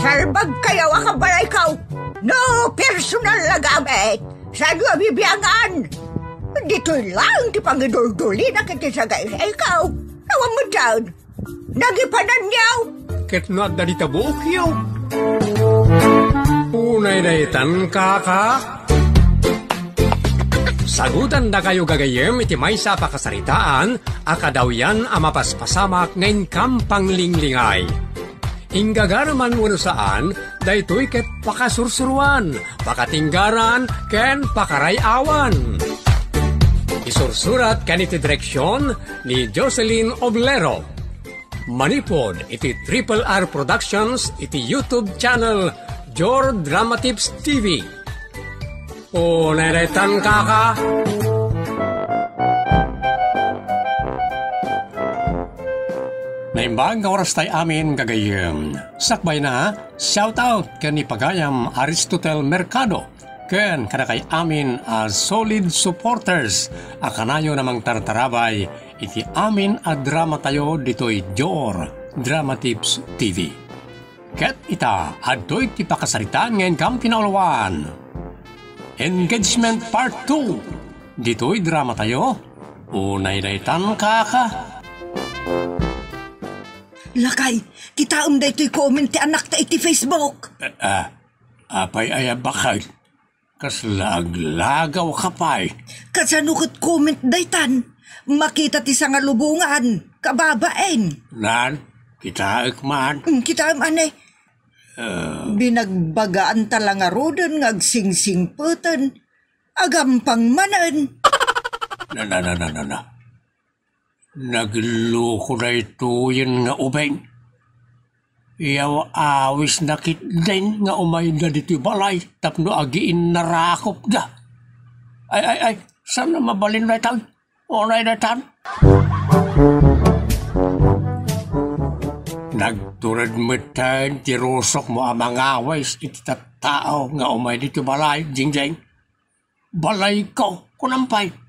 Sarbag kayo akabala ikaw. No personal na gamit. Sa iyo bibiyangan. Dito lang ti pangidul-duli na kiti sa ikaw. Nawa mo dyan. Nagipanan niyaw. Kit na dali tabuk yaw. Unay na itan kaka. Sagutan da kayo gagayem iti may sa pakasaritaan, akadawyan ang mapaspasamak ngayon kampang linglingay. Inggagaruman wano saan, daytoy ket pakasursuruan, pakatinggaran, ken pakarayawan. Isursurat kaniti direksyon ni Jocelyn Oblero. Manipod iti Triple R Productions iti YouTube channel Jor Dramatips TV. O neretan kaka, na imbang oras tay amin gagayem. Sakbay na, shout out ken ni Pagayam Aristotel Mercado ken kada kay amin as solid supporters Akanayo namang tartarabay iti amin a drama tayo ditoy Dior Drama Tips TV. Ket ita adtoy ti pakasaritaan ngayon kam pinaulan. Engagement Part 2 Dito'y drama tayo. Unay daytan ka. Thank you. Lakay, kitaom da ito'y ti anak ta iti Facebook. Ah, uh, uh, apay ay bakal. Kaslaglagaw ka pa'y. Kasanukot comment daytan. Makita ti sa nga lubungan. Nan, kita ikman. Mm, kita anay. Uh... Eh. Ah. Binagbagaan talaga rodon ngagsing-sing Agampang manan. na na na na na na. Nagloko na ituyan nga ubeng. Iyaw awis nakit din nga umay na dito balay tapno agiin narakop da. Ay ay ay, saan na mabalin na tan? Onay na tan? Nagturad metan tirusok mo ang mga awis ititat tao nga umay dito balay, jing jing. Balay ko, kunampay.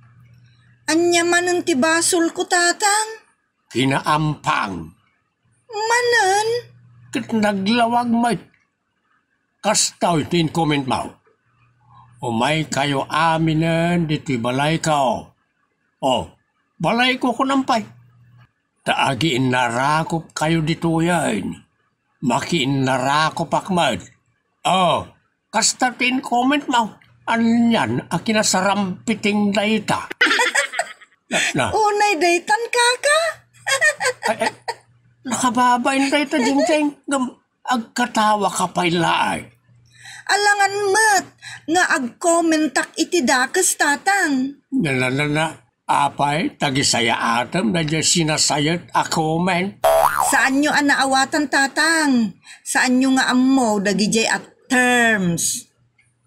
Anya manan ti basol ko tatang? Inaampang. Manan? Kat naglawag may kastaw tin comment mau. Umay kayo aminan diti balay kao. O, oh. oh, balay ko kunampay. Taagi inarakop kayo dito yan. Maki inarakop akmad. O, oh, kastatin comment mau. Anyan, akin sarampiting dayta. Na. Unay oh, daytan ka? ay, ay, nakababay na dayta jinjeng. Agkatawa ka pa ilaay. Alangan mat, nga agkomentak iti dakas tatan. Na na na na, apay, tagisaya atam na dyan sinasayat a comment. Saan nyo ang naawatan tatang? Saan nyo nga ammo dagijay at terms?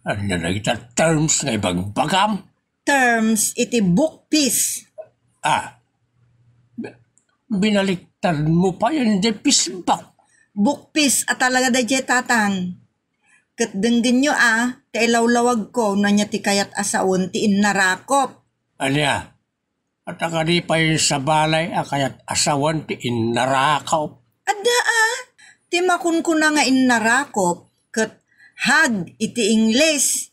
Ano na kita terms nga ibagbagam? Terms iti book piece. Ah, binaliktad mo pa yun, de pisbak. Bukpis at ah, talaga da jay tatang. Katdenggan nyo ah, tailawlawag ko na niya tikayat asaon ah, ti innarakop. Anya, at akari pa yun sa balay akayat ah, asawan ti innarakop. Ada ah, ti makunkuna nga innarakop kat hag iti Ingles,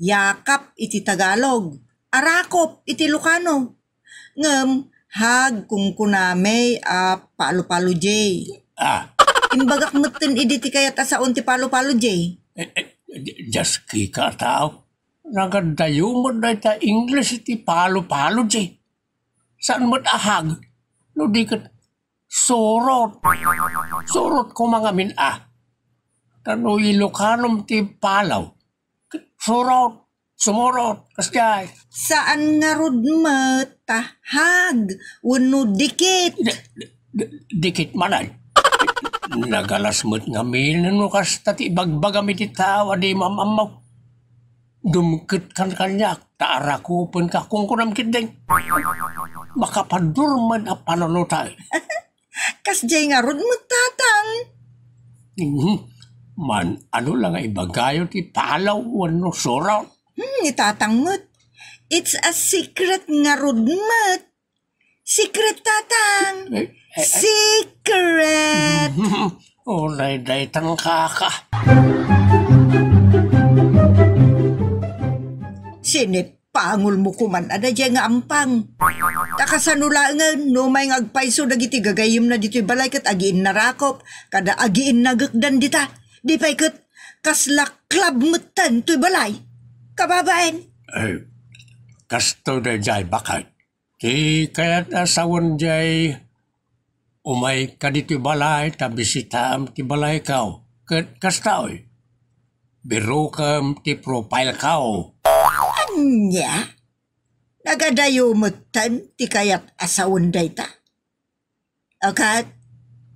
yakap iti Tagalog, arakop iti Lucano ngem hag kung kuname a palo-palo J. Ah. Imbagak mutin iditi kayat sa unti palo-palo J. Eh, eh, just kika tao. Nagadayo mo na ita English iti palo-palo J. Saan mo't ahag? No di ka sorot. Sorot ko mga min ah. Tano ilokanom ti palaw. Sorot sumurot kasgay. Saan nga rod matahag? Wano dikit? dikit manay. Nagalasmat nga min, no kas tati bagbagamit itawa di mamamaw. Dumkit kan kanyak, pun ka kung kunam kitding. Makapadurman a pananutay. kas jay nga rod matatang. Mhm. Man, ano lang ibagayo ti ipalaw wano suraw. Hmm, itatangot. It's a secret nga rudmat. Secret tatang. Ay, ay, ay. Secret. oh, day tangkaka. Sinip pangul mo kuman ada jay nga ampang. Takasanula nga no may ngagpaiso dagiti gagayim na dito balay kat agiin narakop kada agiin nagagdan dita. Di pa ikat kaslaklab mutan to'y balay kababain. Eh, kasto na jay bakay. Di kaya't asawan jay umay ka dito balay ta bisitaam ti balay kao. Kasta oy. Biro kam ti profile kao. Anya? Nagadayo magtan ti kaya't asawan jay ta? Akat,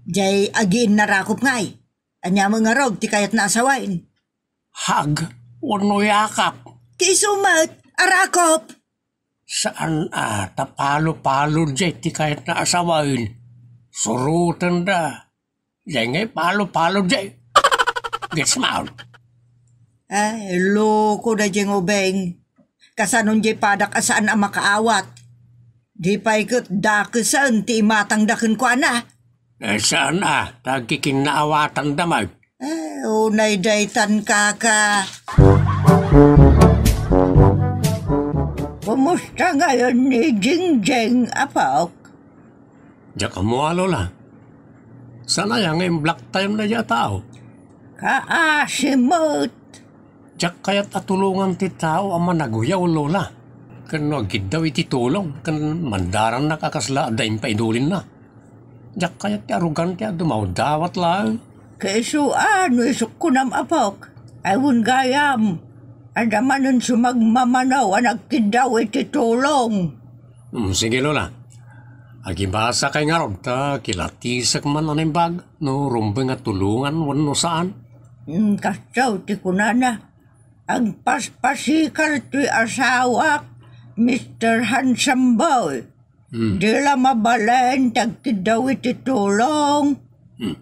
jay agiin narakop ngay. Anya mga rog ti kaya't naasawain. Hag, wano yakap. Kisumat, arakop. Saan ah, tapalo-palo jay ti kahit na asawain. Surutan da. Jengay palo-palo jay. Gets maul. Ay, loko da jeng obeng. Kasanon jay padak asaan ang makaawat. Di pa ikot dakisan ti matang dakin ko na. Eh, saan ah, tagkikin naawatan damag. Ay, eh, unay daytan kaka. Kumusta ngayon ni Jingjeng Apok? Diyak mo lola. Sana yang ang black time na diya tao. Oh. Kaasimot. Diyak kaya't atulungan ti tao ang managuyaw lola. Kano agid daw iti tulong. Kan mandaran nakakasla daim paidulin na. Diyak kaya't ti arugan ti dumaw dawat lang. Keso ano isok ko nam apok. Ayun gayam. Adamanon sumagmamanaw anagkin daw iti tulong. Mm, sige Lola. Agibasa kay nga ron ta kilatisak man animbag no rumbeng at tulungan wano saan. Mm, kasaw ti kunana. Ang paspasikal ti asawak Mr. Handsome Boy. Mm. Di la mabalain tagkidaw iti tulong. Mm.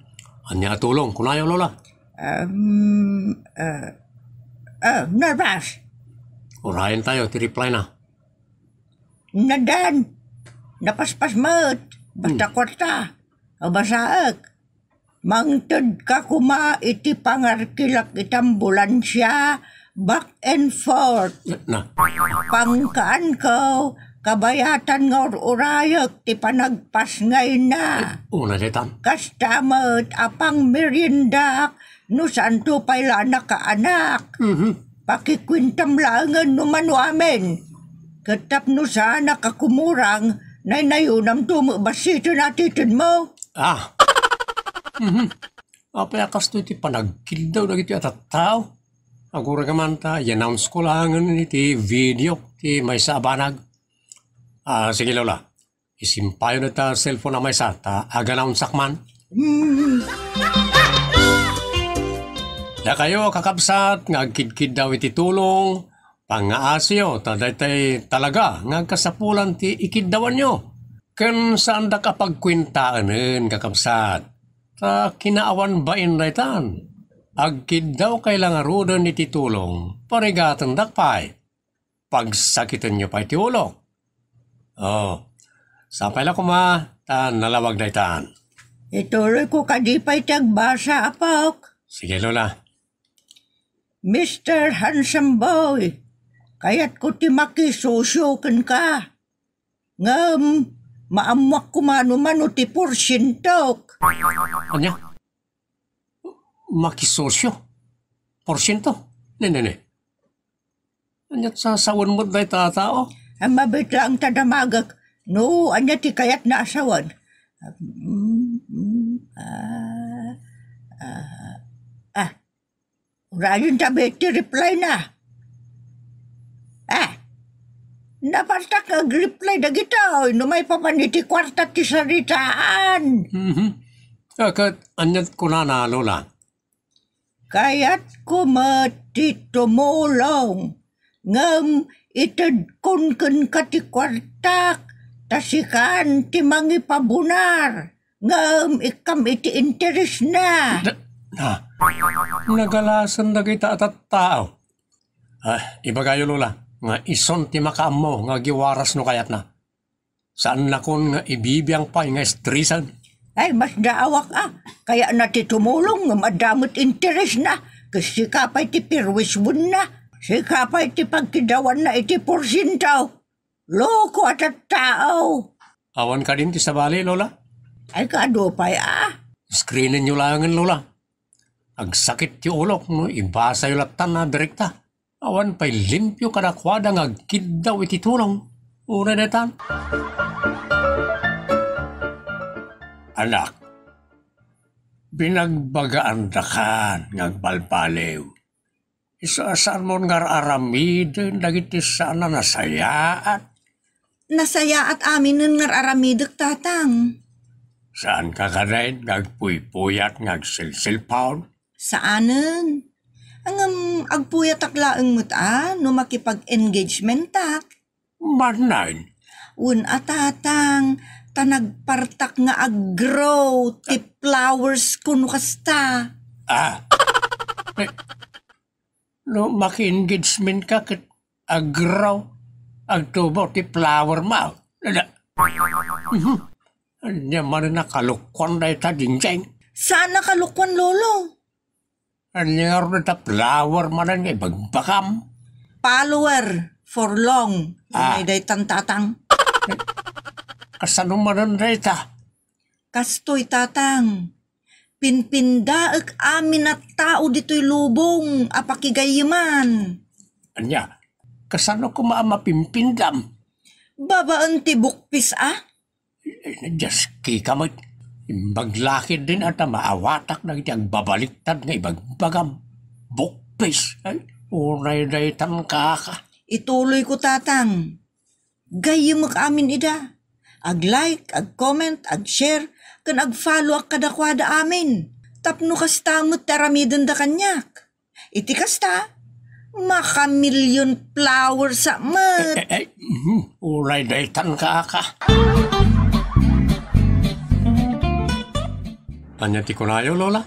Anya tulong? Kunayo Lola? Um, uh, Ah, nervous. Urayan tayo, ti-reply na. Nadan, napaspas mo't, basta hmm. kwarta, o basaak. Mangtod ka kuma iti pangarkilak itambulansya, back and forth. Na. Pangkaan ko, kabayatan nga urayok ti panagpas ngay na. Una, Jetam. Kastamot apang merindak, no santo paila anak ka anak. Mm-hmm. Pakikwintam langan no mano amin. Katap no sa anak ka kumurang, nay nayunam tumubasito natitin mo. Ah. mm-hmm. Apa yakas to iti panagkil daw na atataw. Agura ka man ta, i-announce ko langan iti video ti may sa abanag. Ah, sige lola. Isimpayo na ta cellphone na may sa ta, aga na unsakman. Mm-hmm. Na kayo kakabsat, ngagkidkid daw iti tulong, pangaasyo, taday talaga, ngagkasapulan ti ikiddawan nyo. Ken saan da kapagkwintaanin eh, kakabsat? Ta kinaawan ba inraytan? Agkid daw kailangan rudan iti tulong, parigatan dakpay. Pagsakitan nyo pa iti ulo. Oh, sapay la kuma, ta nalawag daytan. Ituloy ko kadipay tagbasa, apok. Sige, Lola. Mr. Handsome Boy, kaya't ko timaki susyokin ka. Ngam, maamwak ko man o ti porsyento. Anya? Makisosyo? Porsyento? Nenene? Anya't sasawan mo dahi tatao? Ang mabita ang tadamagak. No, anya ti kaya't naasawan. Um, mm, um, mm, ah, ah. राजूंच्या भेटची reply na. Ah, eh, napatak ang reply na kita. Oh. Numay ano pa man kwarta ti saritaan. Mm-hmm. Akat, ah, anyat ko na nalula. Kaya't ko matitumulong. Ngam, itad kun kun ka ti kwartak. Tasikan ti mangi pabunar. Ngam, ikam iti interes na. Da- na, nagalasan na kita at tao. Ah, iba kayo lula, nga ison ti makaam nga giwaras no kayat na. Saan na kon nga ibibiyang pa nga estrisan? Ay, mas daawak ah, kaya nati tumulong, madamot interes na, kasi kapay ti pirwisbon na, si kapay ti pagkidawan na iti porsintaw. Loko at at tao. Awan ka din ti sabali, Lola? Ay, kado pa ah. Screenin nyo langan, Lola. Ang sakit ti ulok no, ibasa yung latan na direkta. Awan pa'y limpyo kanakwada nga kiddaw iti tulong. Una netan. Anak, binagbagaan dakan ng balbaliw. Isa saan mo nga aramid, dagiti sana nasayaat. Nasayaat amin nun nga aramidok tatang. Saan ka kanain, ngagpuypuyat, ngagsilsilpaon? Saanen? Angam agpuya taklaeng muta ah, no makipag-engagement tak. Barnan? Un atatang tanagpartak nga aggrow ti flowers kuno kasta. Ah. Eh, no maki-engagement ka ket agraw agtubo ti flower mouth. Mhm. Ano man na kalukwan na ita dinjeng. Saan na kalukwan, Lolo? Anyar na ta flower manan nga ibagbakam. Follower for long. Ah. May daytang tatang. Kasano manan dayta? Kastoy tatang. Pinpinda amin at tao dito'y lubong, apakigayiman. Anya, kasano ko maamapimpindam? Babaan ti bukpis ah? Diyas ki kamot. Baglakid din at maawatak na iti babaliktad nga ibagbagam. Bukpis. Ay, unay na itang kaka. Ituloy ko tatang. Gayo mo amin ida. Ag-like, ag-comment, ag-share, kan ag-follow ak kadakwada amin. Tapno kasta mo taramidon da kanyak. Iti kasta, maka million flower sa eh, mat. Eh, eh, eh, mm, ulay na itang kaka. Ah! Anya ti kunayo, Lola?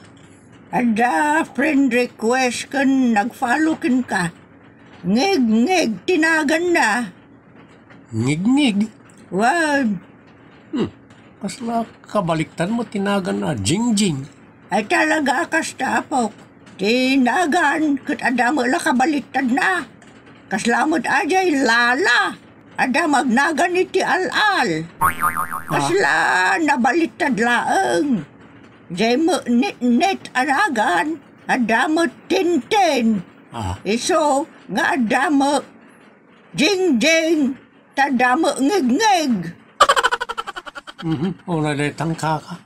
Ada friend request ken nag-follow ken ka. Ngig, ngig, tinagan na. Ngig, ngig? Wag. Hmm, kasla kabaliktan mo tinagan na, jing, jing. Ay talaga akas tapok. Tinagan, kat adamo la kabaliktad na. Kaslamot ajay lala. Ada magnagan iti al-al. Kasla ah. nabaliktad laeng. Jemo net net aragan adamo tintin. Ah. Iso nga adamo jing jing tadamo ngig ngig. Mm-hmm. Una detang kaka.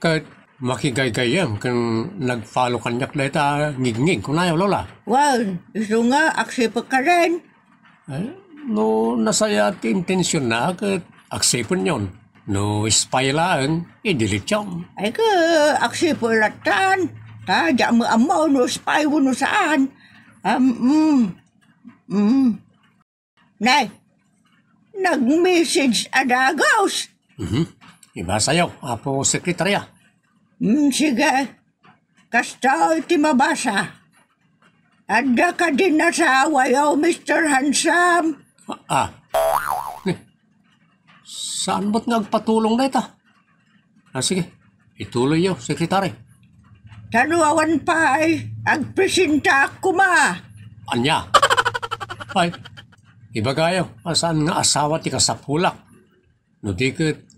Kahit makigaygayan kung nagfollow kanyak deta ngig-ngig kung ayaw lola. Well, iso nga aksipa ka rin. Eh, no, nasaya at intensyon na kahit aksipon yon. No spylan, idilit yam. Ay ka, aksi po latan. Ta, ja mo amaw no spy wo no saan. Um, mm, mm. Nay, nag-message adagaos. Mm-hmm. Iba sa'yo, apo sekretarya. Mm, sige. Kasta ti mabasa. Adda ka din na sa awayaw, Mr. Hansam. Ah, Saan ba't nagpatulong na ito? Ah, sige, ituloy yo, sekretary. Taluawan pa ay, ang presinta kuma. Anya? ay, iba kayo, saan nga asawa ti kasapulak? No ticket,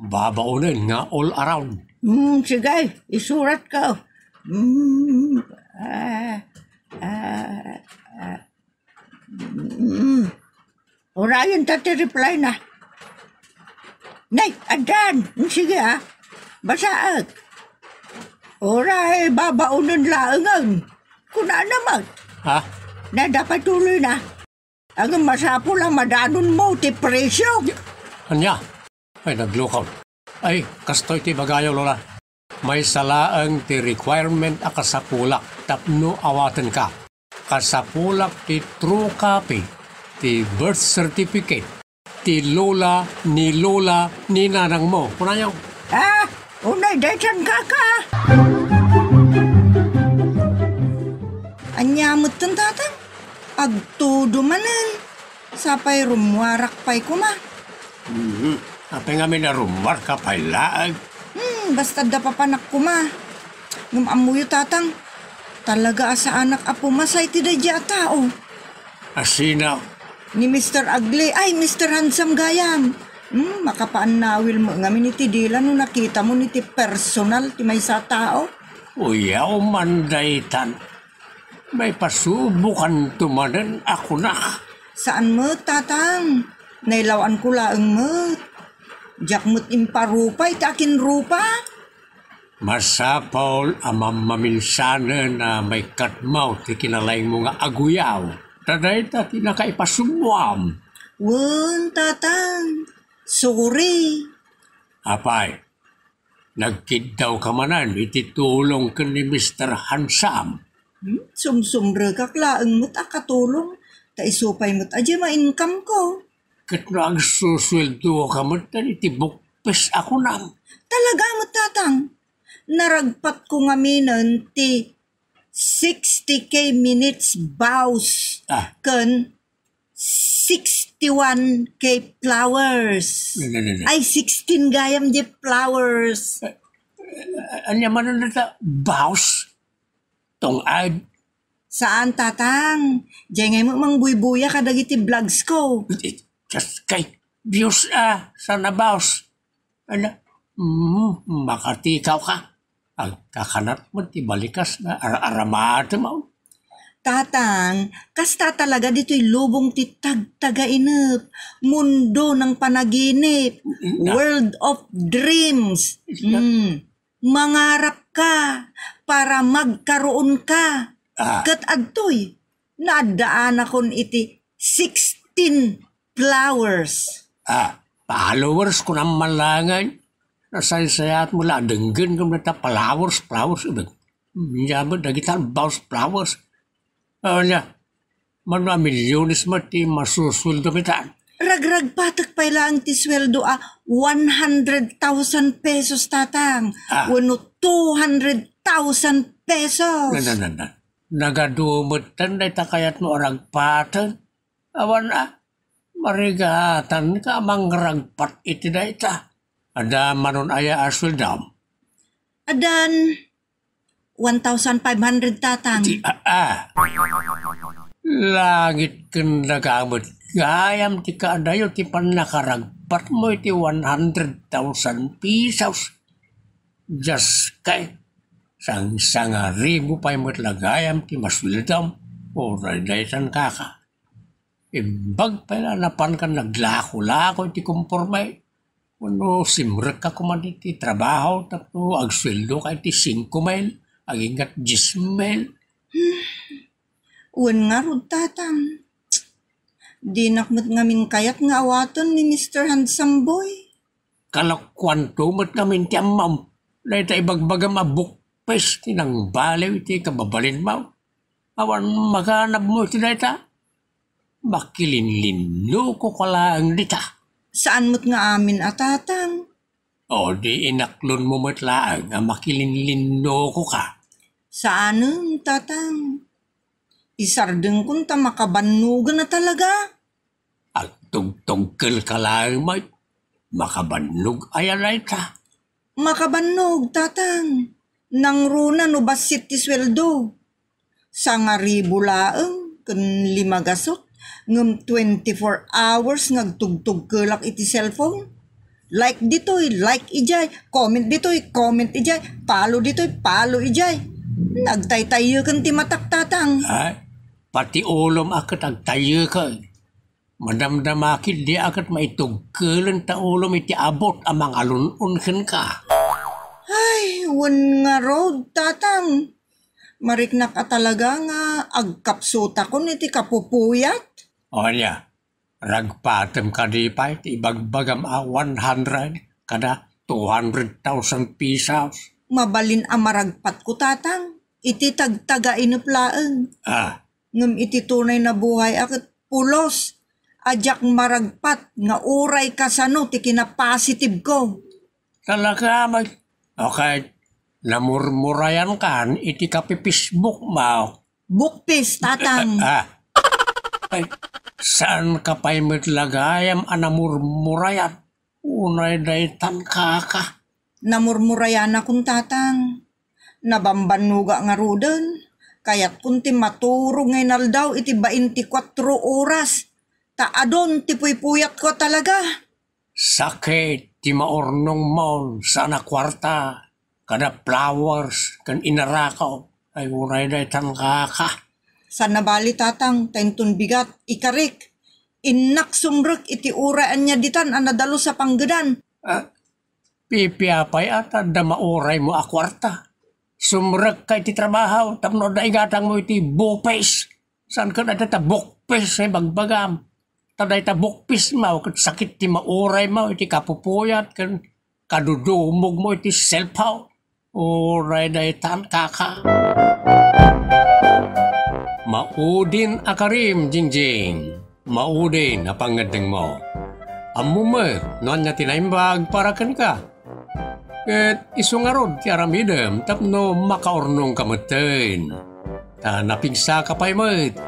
babaunin nga all around. Mm, sige, isurat ko. Mm, ah, ah, ah, mm. Orayan tati reply na. Nay, andyan. Sige ah. Basaag. Ah. Oray, babaunan laangan. Kuna naman. Ha? Na dapat tuloy na. Ang masapo lang madanon mo, ti presyo. Anya? Ay, naglukaw. Ay, kastoy ti bagayo, Lola. May salaang ti requirement a kasapulak tapno awatan ka. Kasapulak ti true copy ti birth certificate ti lola ni lola ni nanang mo. Kunayaw. Ah, unay daytan ka ka. Anyamot tan tatan. Agtudo manan. Sapay rumwarak pay kuma. Mm-hmm. Apay nga may narumwar ka pay laag. Hmm, basta da papanak kuma. Ngumamuyo tatang. Talaga asa anak apo masay ti dadya tao. Asina, ni Mr. Agli, ay Mr. Handsome Gayam. Hmm, makapaan na will mo nga miniti dila no nakita mo ni ti personal ti may sa tao. Uyaw man daytan. May pasubukan tumanan ako na. Saan mo, tatang? Nailawan ko laang mo. Diyak mo't imparupay, takin rupa. Masapaul amam mamilsana na may katmaw ti kinalay mo nga aguyaw. Taday tati nakaipasubwam. Wan tatan, suri. Apay, nagkid ka manan, ititulong ka ni Mr. Hansam. Hmm? Sumsumra ka, klaang mo't akatulong. isupay mo't adya ma-income ko. Katno ang susweldo ka mo't nanitibukpes ako nam. Talaga mo't tatang. Naragpat ko nga minan ti 60k minutes bows ah. kan 61k flowers. No, no, no, Ay, 16 gayam di flowers. Uh, eh, uh, eh, ano naman na ta? Bows? Tong ad? Saan, tatang? Diyan nga mo mang buybuya ka dagiti vlogs ko. It, it, just kay views ah, sana bows. Ano? Mm, makati ikaw ka. Ang kakanat man ti balikas na araramata mao. Tatang, kasta talaga dito'y lubong ti tagtagainip, mundo ng panaginip, na. world of dreams. Mm. Mangarap ka para magkaroon ka. Ah. Kat adtoy, nadaan akon iti 16 flowers. Ah, flowers ko ng malangan. saya sehat mula denggen kemudian tak pelawas flowers itu jabat dah kita bounce flowers mana milionis mati masuk tu kita rag patak paila ang tisweldo a 100,000 pesos tatang ah. wano 200,000 pesos na na na na nagadumutan na takayat orang paten, awan ah marigatan ka pat itu da itu. Ah. Ada manon aya Ashfield Dam. Adan 1,500 tatang. Di, ah, ah. Langit kenda kamot. Gayam ti kaadayo ti panakaragpat mo iti 100,000 pesos. Just kay sang sangaribo pa'y matlagayam ti maswildam o raydaytan kaka. Imbag pala napan ka naglako-lako ti kumpormay. Uno, simrek ka kuman trabaho, tapno ag sweldo ka iti 5 mil, ag ingat 10 mil. Uwan nga rod Di nakmat ngamin kayat nga awaton ni Mr. Handsome Boy. Kalakwanto mat ngamin ti amam. Dahil tayo bagbagam abukpes tinang baliw iti kababalin mo. Awan maganab mo iti dahil ta. Makilinlino ko kalaang dita saan mo't nga amin atatang. O di inaklon mo matlaang ang makilinlinno ko ka. Saan nun, tatang? Isardeng kong tamakabanugan na talaga. At tugtugkil ka lang, mat. makabannug ayan ay ta. tatang. Nang runa no basit ti sweldo. Sa nga ribulaang, kun limagasot ngem 24 hours nagtugtog kelak iti cellphone. Like ditoy, like ijay, comment ditoy, comment ijay, palo ditoy, palo ijay. Nagtaytayo kan ti mataktatang. Ay, pati ulom akat agtayo ka. Madamdamakit di akat maitugkelan ta ulom iti abot amang alun ken ka. Ay, wan nga road, tatang. Mariknak at talaga nga agkapsuta ko niti kapupuyat. Olha, nagpatem ka di pa, eh, ibagbagam a ah, 100 kada 200,000 pesos. Mabalin a maragpat ko, tatang. Iti tagtaga inuplaeng. Ah. Ngam iti tunay na buhay akit pulos. Ajak maragpat nga uray kasano ti kinapositive ko. Talaga, mag... Okay, namurmurayan kan iti kapipisbuk mao. Bukpis, tatang. ah kapay saan kapay mitlagayam anamurmurayat unay daytan kaka. Namurmurayan akong tatang. Nabambanuga nga rudan. Kaya't kunti maturo ngay naldaw iti 24 oras. Taadon ti puyat ko talaga. Sakit ti maornong maon sana kwarta. Kada flowers kan inarakaw ay unay daytan ka. San nabali tatang, tentun bigat, ikarik. Innak sumrek iti uraan niya ditan ang nadalo sa panggedan. Ah, pipiapay at da mauray mo akwarta. Sumrek ka ti trabaho, tapno da igatang mo iti bupes. San ka na ta bukpes ay eh, bagbagam. Taday ta bukpes mo, kat sakit ti mauray mo, iti kapupuyat, kan kadudumog mo iti self Uray da itan kaka maudin akarim jingjing, maudin apangedeng mo. Amumer, non niya tinaimbag para kan ka. Ket isungarod ti aramidem tapno makaornong kamutin. Ta napigsa ka pa imet.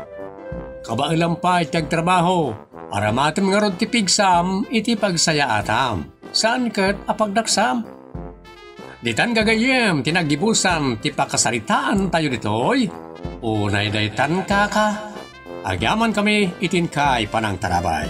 Kabailan pa itag itagtrabaho, aramatim ngarod ti pigsam iti pagsaya atam. Saan ket apagdaksam? Ditan gagayem, tinagibusan, ti pakasaritaan tayo ditoy. O Unay tan ka ka, agyaman kami itin kay panang tarabay.